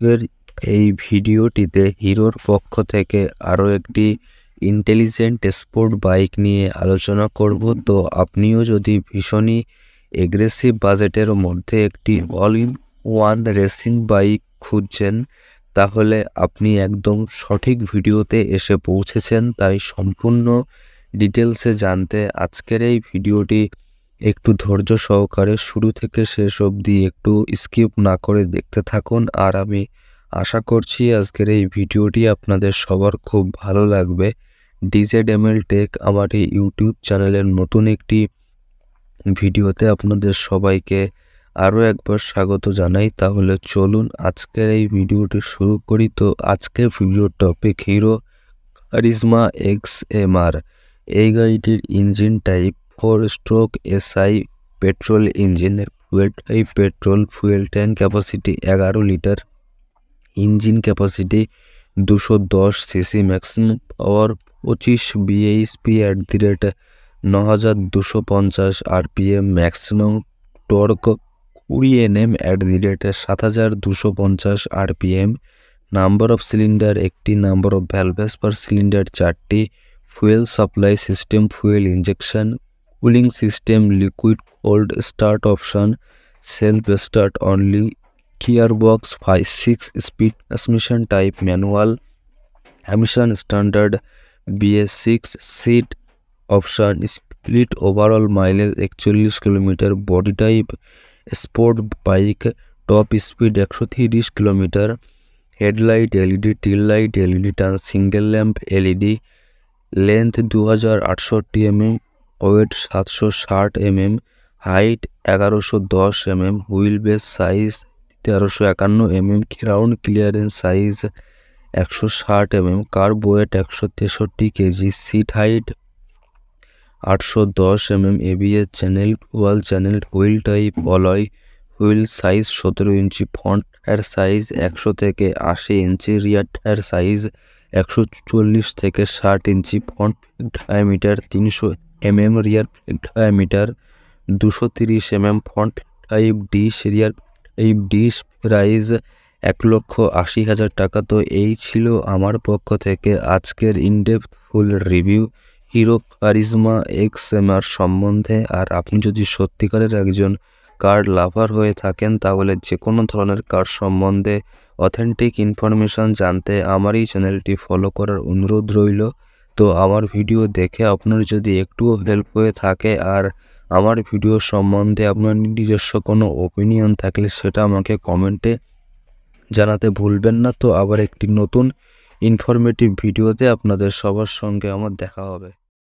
আজকের এই ভিডিওটিতে হিরোর পক্ষ থেকে আরও একটি ইন্টেলিজেন্ট স্পোর্ট বাইক নিয়ে আলোচনা করব তো আপনিও যদি ভীষণই এগ্রেসিভ বাজেটের মধ্যে একটি all in one racing bike খুঁজছেন তাহলে আপনি একদম সঠিক ভিডিওতে এসে পৌঁছেছেন তাই সম্পূর্ণ ডিটেলসে জানতে আজকের এই ভিডিওটি একটু ধৈর্য সহকারে শুরু থেকে শেষ অবধি একটু স্কিপ না করে দেখতে থাকুন আর আমি আশা করছি আজকের এই ভিডিওটি আপনাদের সবার খুব ভালো লাগবে ডিজেড এল টেক আমার এই ইউটিউব চ্যানেলের নতুন একটি ভিডিওতে আপনাদের সবাইকে আরও একবার স্বাগত জানাই তাহলে চলুন আজকের এই ভিডিওটি শুরু করি তো আজকের ভিডিওর topic Hero Karizma X M R এই গাড়িটির engine type four stroke SI petrol ইঞ্জিনের ফুয়েল এই পেট্রোল ফুয়েল ট্যাঙ্ক ক্যাপাসিটি এগারো লিটার ইঞ্জিন ক্যাপাসিটি দুশো দশ সিসি ম্যাক্সিমাম পাওয়ার পঁচিশ বিএইচপি অ্যাট দি রেট ন হাজার দুশো পঞ্চাশ আরপিএম ম্যাক্সিমাম টর্ক কুড়ি এনএম অ্যাট দি রেট সাত হাজার দুশো পঞ্চাশ আরপিএম নাম্বার অফ সিলিন্ডার একটি number of valves per cylinder চারটি fuel supply system fuel injection cooling system liquid cold start option self start only gearbox five six speed transmission type manual emission standard B S six seat option split overall mileage एकचल्लिस kilometre body type sport bike top speed एक सौ तीस kilometre headlight LED tail light LED turn single lamp LED length दो हज़ार आठ सौ T M M wait সাতশো ষাট এমএম হাইট এগারোশো দশ এমএম হুইল বেস সাইজ তেরোশো একান্ন এমএম গ্রাউন্ড ক্লিয়ারেন্স সাইজ একশো ষাট এমএম কার্ব ওয়েট একশো তেষট্টি কেজি সিট হাইট আটশো দশ MM ABS channel dual channel wheel type alloy wheel size সতেরো ইঞ্চি ফ্রন্ট টায়ার সাইজ একশো থেকে আশি ইঞ্চি রিয়ার টায়ার সাইজ একশো চল্লিশ থেকে ষাট ইঞ্চি ফ্রন্ট ডায়ামিটার তিনশো এমএম রিয়ার ডায়ামিটার দুশো তিরিশ MM front type disc rear type disc price এক লক্ষ আশি হাজার টাকা তো এই ছিল আমার পক্ষ থেকে আজকের in depth full review Hero Karizma X MR সম্বন্ধে আর আপনি যদি সত্যিকারের একজন কার লাভার হয়ে থাকেন তাহলে যে কোনো ধরনের কার সম্বন্ধে অথেন্টিক ইনফরমেশান জানতে আমার এই চ্যানেলটি ফলো করার অনুরোধ রইল তো আমার ভিডিও দেখে আপনার যদি একটুও হেল্প হয়ে থাকে আর আমার ভিডিও সম্বন্ধে আপনার নিজস্ব কোনো ওপিনিয়ন থাকলে সেটা আমাকে কমেন্টে জানাতে ভুলবেন না তো আবার একটি নতুন ইনফরমেটিভ ভিডিওতে আপনাদের সবার সঙ্গে আমার দেখা হবে